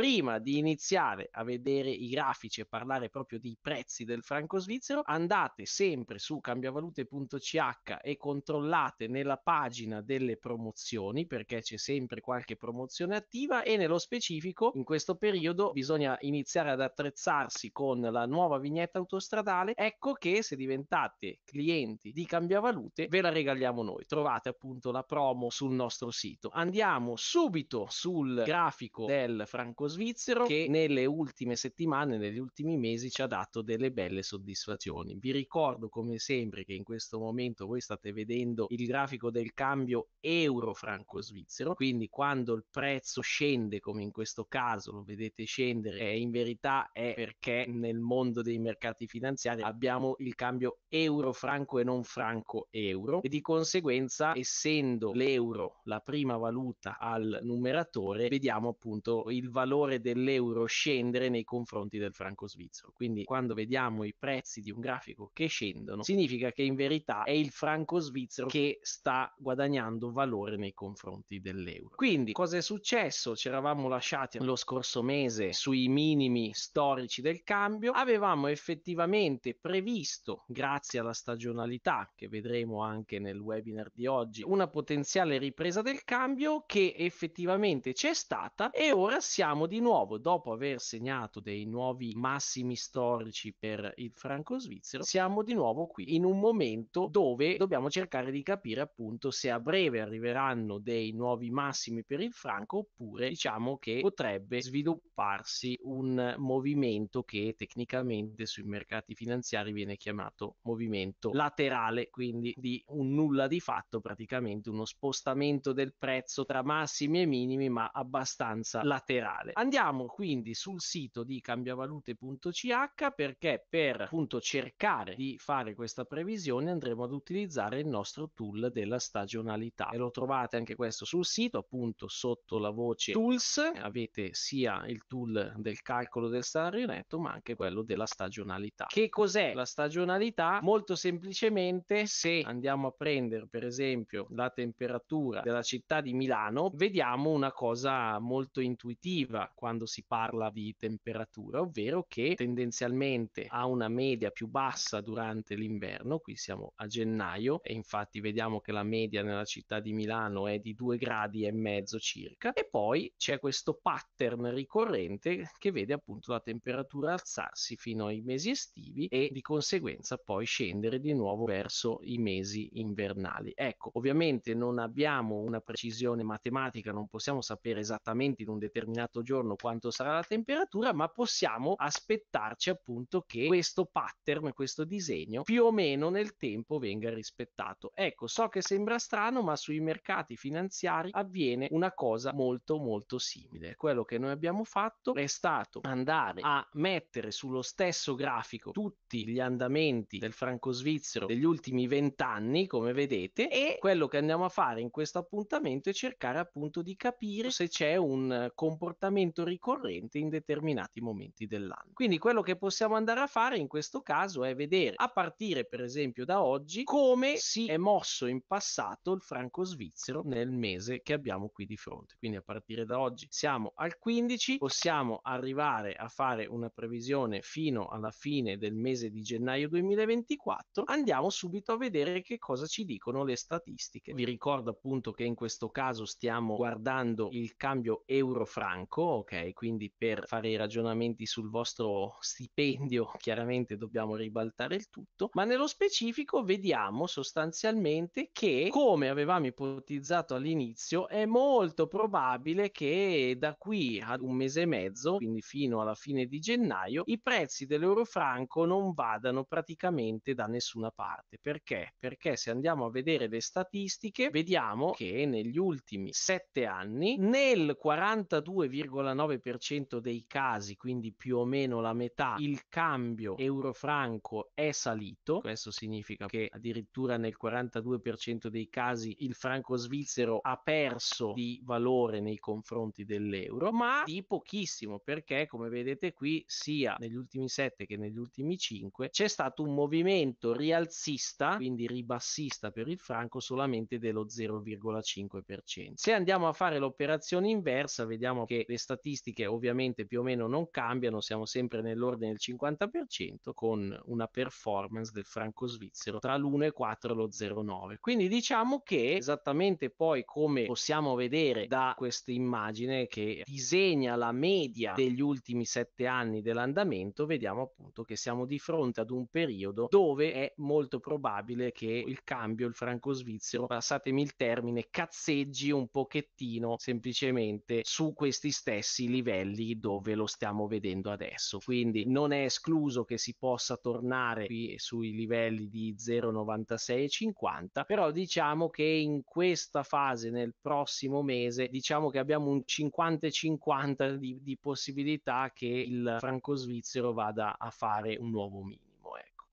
prima di iniziare a vedere i grafici e parlare proprio dei prezzi del franco svizzero, andate sempre su cambiavalute.ch e controllate nella pagina delle promozioni perché c'è sempre qualche promozione attiva e nello specifico in questo periodo bisogna iniziare ad attrezzarsi con la nuova vignetta autostradale. Ecco che se diventate clienti di Cambiavalute ve la regaliamo noi. Trovate appunto la promo sul nostro sito. Andiamo subito sul grafico del franco svizzero che nelle ultime settimane, negli ultimi mesi ci ha dato delle belle soddisfazioni. Vi ricordo come sempre che in questo momento voi state vedendo il grafico del cambio euro franco svizzero, quindi quando il prezzo scende come in questo caso lo vedete scendere, eh, in verità è perché nel mondo dei mercati finanziari abbiamo il cambio euro franco e non franco euro e di conseguenza essendo l'euro la prima valuta al numeratore vediamo appunto il valore valore dell'euro scendere nei confronti del franco svizzero. Quindi quando vediamo i prezzi di un grafico che scendono, significa che in verità è il franco svizzero che sta guadagnando valore nei confronti dell'euro. Quindi cosa è successo? Ci eravamo lasciati lo scorso mese sui minimi storici del cambio, avevamo effettivamente previsto, grazie alla stagionalità che vedremo anche nel webinar di oggi, una potenziale ripresa del cambio che effettivamente c'è stata e ora siamo di nuovo, dopo aver segnato dei nuovi massimi storici per il franco svizzero, siamo di nuovo qui in un momento dove dobbiamo cercare di capire appunto se a breve arriveranno dei nuovi massimi per il franco oppure diciamo che potrebbe svilupparsi un movimento che tecnicamente sui mercati finanziari viene chiamato movimento laterale, quindi di un nulla di fatto, praticamente uno spostamento del prezzo tra massimi e minimi, ma abbastanza laterale. Andiamo quindi sul sito di cambiavalute.ch perché per appunto cercare di fare questa previsione andremo ad utilizzare il nostro tool della stagionalità e lo trovate anche questo sul sito appunto sotto la voce tools avete sia il tool del calcolo del salario netto ma anche quello della stagionalità. Che cos'è la stagionalità? Molto semplicemente se andiamo a prendere per esempio la temperatura della città di Milano vediamo una cosa molto intuitiva quando si parla di temperatura, ovvero che tendenzialmente ha una media più bassa durante l'inverno, qui siamo a gennaio e infatti vediamo che la media nella città di Milano è di 2 gradi e mezzo circa e poi c'è questo pattern ricorrente che vede appunto la temperatura alzarsi fino ai mesi estivi e di conseguenza poi scendere di nuovo verso i mesi invernali. Ecco, ovviamente non abbiamo una precisione matematica, non possiamo sapere esattamente in un determinato giorno quanto sarà la temperatura, ma possiamo aspettarci appunto che questo pattern, questo disegno più o meno nel tempo venga rispettato. Ecco, so che sembra strano, ma sui mercati finanziari avviene una cosa molto molto simile. Quello che noi abbiamo fatto è stato andare a mettere sullo stesso grafico tutti gli andamenti del franco svizzero degli ultimi vent'anni, come vedete, e quello che andiamo a fare in questo appuntamento è cercare appunto di capire se c'è un comportamento elemento ricorrente in determinati momenti dell'anno. Quindi quello che possiamo andare a fare in questo caso è vedere, a partire per esempio da oggi, come si è mosso in passato il franco svizzero nel mese che abbiamo qui di fronte. Quindi a partire da oggi siamo al 15, possiamo arrivare a fare una previsione fino alla fine del mese di gennaio 2024. Andiamo subito a vedere che cosa ci dicono le statistiche. Vi ricordo appunto che in questo caso stiamo guardando il cambio euro-franco ok, quindi per fare i ragionamenti sul vostro stipendio chiaramente dobbiamo ribaltare il tutto, ma nello specifico vediamo sostanzialmente che come avevamo ipotizzato all'inizio è molto probabile che da qui a un mese e mezzo, quindi fino alla fine di gennaio, i prezzi dell'euro franco non vadano praticamente da nessuna parte. Perché? Perché se andiamo a vedere le statistiche vediamo che negli ultimi sette anni nel 42,5 nell'8,9% dei casi, quindi più o meno la metà, il cambio euro-franco è salito. Questo significa che addirittura nel 42% dei casi il franco svizzero ha perso di valore nei confronti dell'euro, ma di pochissimo perché, come vedete qui, sia negli ultimi 7 che negli ultimi 5 c'è stato un movimento rialzista, quindi ribassista per il franco, solamente dello 0,5%. Se andiamo a fare l'operazione inversa, vediamo che l'estate statistiche ovviamente più o meno non cambiano, siamo sempre nell'ordine del 50%, con una performance del franco svizzero tra l'1,4 e lo 0,9. Quindi diciamo che esattamente poi come possiamo vedere da questa immagine che disegna la media degli ultimi sette anni dell'andamento, vediamo appunto che siamo di fronte ad un periodo dove è molto probabile che il cambio, il franco svizzero, passatemi il termine, cazzeggi un pochettino semplicemente su questi stessi espressi livelli dove lo stiamo vedendo adesso. Quindi non è escluso che si possa tornare qui sui livelli di 0,96 e 50, però diciamo che in questa fase, nel prossimo mese, diciamo che abbiamo un 50-50 di, di possibilità che il franco svizzero vada a fare un nuovo minimo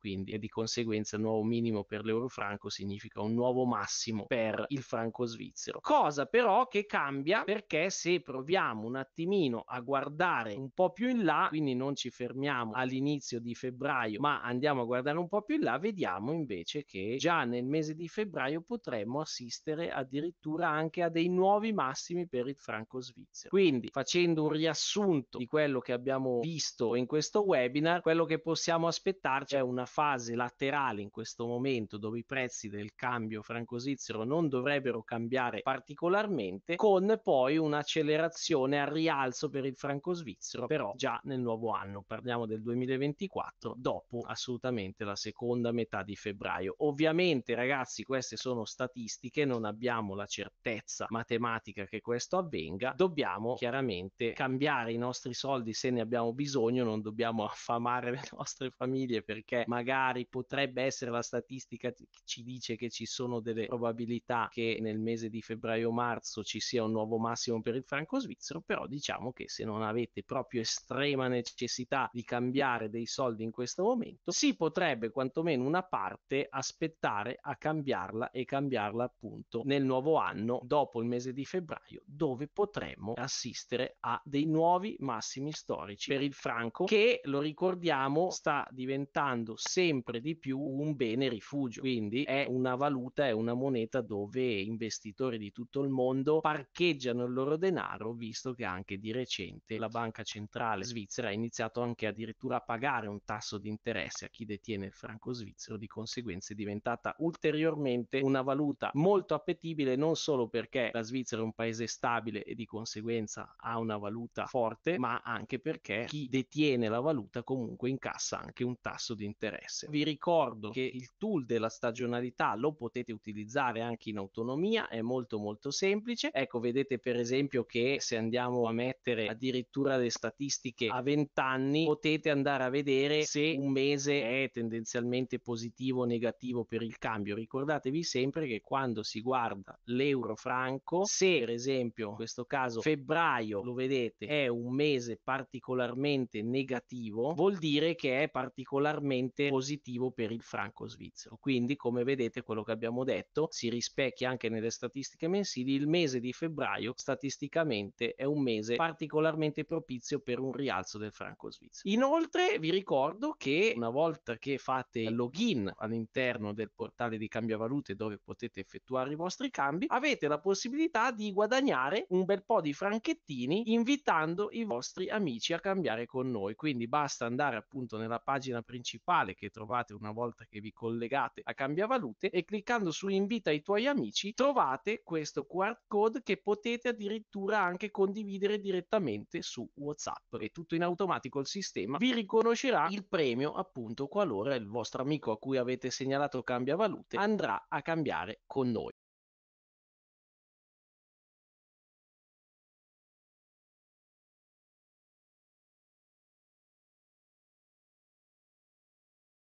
quindi e di conseguenza nuovo minimo per l'euro franco significa un nuovo massimo per il franco svizzero. Cosa però che cambia perché se proviamo un attimino a guardare un po' più in là, quindi non ci fermiamo all'inizio di febbraio, ma andiamo a guardare un po' più in là, vediamo invece che già nel mese di febbraio potremmo assistere addirittura anche a dei nuovi massimi per il franco svizzero. Quindi facendo un riassunto di quello che abbiamo visto in questo webinar, quello che possiamo aspettarci è una fase laterale in questo momento dove i prezzi del cambio franco-svizzero non dovrebbero cambiare particolarmente, con poi un'accelerazione al rialzo per il franco-svizzero, però già nel nuovo anno, parliamo del 2024, dopo assolutamente la seconda metà di febbraio. Ovviamente ragazzi queste sono statistiche, non abbiamo la certezza matematica che questo avvenga, dobbiamo chiaramente cambiare i nostri soldi se ne abbiamo bisogno, non dobbiamo affamare le nostre famiglie perché magari magari potrebbe essere la statistica che ci dice che ci sono delle probabilità che nel mese di febbraio-marzo ci sia un nuovo massimo per il franco svizzero, però diciamo che se non avete proprio estrema necessità di cambiare dei soldi in questo momento, si potrebbe quantomeno una parte aspettare a cambiarla e cambiarla appunto nel nuovo anno dopo il mese di febbraio dove potremmo assistere a dei nuovi massimi storici per il franco che lo ricordiamo sta diventando sempre di più un bene rifugio, quindi è una valuta, è una moneta dove investitori di tutto il mondo parcheggiano il loro denaro, visto che anche di recente la banca centrale svizzera ha iniziato anche addirittura a pagare un tasso di interesse a chi detiene il franco svizzero, di conseguenza è diventata ulteriormente una valuta molto appetibile non solo perché la Svizzera è un paese stabile e di conseguenza ha una valuta forte, ma anche perché chi detiene la valuta comunque incassa anche un tasso di interesse interesse. Vi ricordo che il tool della stagionalità lo potete utilizzare anche in autonomia, è molto molto semplice. Ecco, vedete per esempio che se andiamo a mettere addirittura le statistiche a 20 anni, potete andare a vedere se un mese è tendenzialmente positivo o negativo per il cambio. Ricordatevi sempre che quando si guarda l'euro franco, se per esempio in questo caso febbraio, lo vedete, è un mese particolarmente negativo, vuol dire che è particolarmente positivo per il franco svizzero. Quindi, come vedete, quello che abbiamo detto si rispecchia anche nelle statistiche mensili. Il mese di febbraio statisticamente è un mese particolarmente propizio per un rialzo del franco svizzero. Inoltre, vi ricordo che una volta che fate login all'interno del portale di cambiavalute dove potete effettuare i vostri cambi, avete la possibilità di guadagnare un bel po' di franchettini invitando i vostri amici a cambiare con noi. Quindi basta andare appunto nella pagina principale che trovate una volta che vi collegate a Cambiavalute e cliccando su invita i tuoi amici trovate questo QR code che potete addirittura anche condividere direttamente su WhatsApp e tutto in automatico il sistema vi riconoscerà il premio appunto qualora il vostro amico a cui avete segnalato Cambiavalute andrà a cambiare con noi.